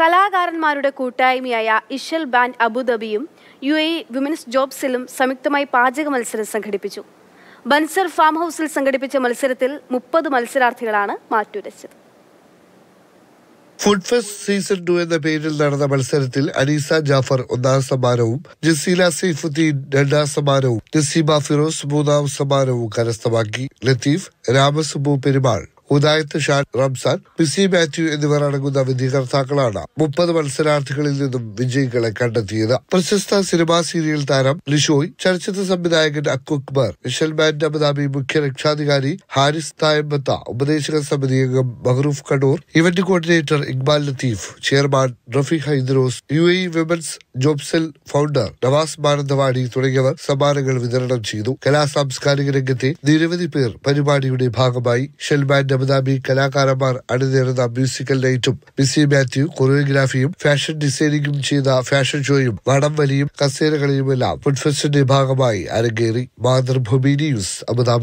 കലാകാരന്മാരുടെ കൂട്ടായ്മയായ ഇഷൽ ബാൻഡ് അബുദാബിയും യു എ വിമൻസ് ജോബ്സിലും സംയുക്തമായി പാചക മത്സരം സംഘടിപ്പിച്ചു ബൻസർ ഫാം ഹൗസിൽ സംഘടിപ്പിച്ച മത്സരത്തിൽ മുപ്പത് മത്സരാർത്ഥികളാണ് മാറ്റുരച്ചത് ഫുഡ് ഫെസ്റ്റ് സീസൺ ടു എന്ന പേരിൽ നടന്ന മത്സരത്തിൽ അനീസ ജാഫർ ഒന്നാം സമ്മാനവും ജസീല സൈഫുദ്ദീൻ രണ്ടാം സമ്മാനവും നസീബ ഫിറോസ് മൂന്നാം സമ്മാനവും കരസ്ഥമാക്കി ലത്തീഫ് രാമസുബു പെരുമാൾ ഹുദായത്ത് ഷാൻ റംസാൻ പിസി മാത്യു എന്നിവർ അടങ്ങുന്ന വിധികർത്താക്കളാണ് മുപ്പത് മത്സരാർത്ഥികളിൽ നിന്നും വിജയികളെ കണ്ടെത്തിയത് പ്രശസ്ത സിനിമാ സീരിയൽ താരം ലിഷോയ് ചലച്ചിത്ര സംവിധായകൻ അക്കുക്ബർ മിഷൽമാൻ അബുദാബി മുഖ്യ രക്ഷാധികാരി ഹാരിസ് തായമ്പത്ത ഉപദേശക സമിതി അംഗം Mahroof Kadoor event coordinator Iqbal Latheef chairman Rafeeq Hydros U A women's ജോബ്സെൽ ഫൗണ്ടർ നവാസ് മാനന്തവാടി തുടങ്ങിയവർ സമ്മാനങ്ങൾ വിതരണം ചെയ്തു കലാ സാംസ്കാരിക രംഗത്തെ നിരവധി പേർ പരിപാടിയുടെ ഭാഗമായി ഷെൽമാന്റെ ജബദാബി കലാകാരന്മാർ അണിനിരുന്ന മ്യൂസിക്കൽ നൈറ്റും മിസ്സി മാത്യു കൊറിയോഗ്രാഫിയും ഫാഷൻ ഡിസൈനിങ്ങും ചെയ്ത ഫാഷൻ ഷോയും വലിയും കസേരകളിയുമെല്ലാം ഫുഡ് ഫെസ്റ്റിന്റെ ഭാഗമായി അരങ്ങേറി മാതൃഭൂമി ന്യൂസ് അബുദാബി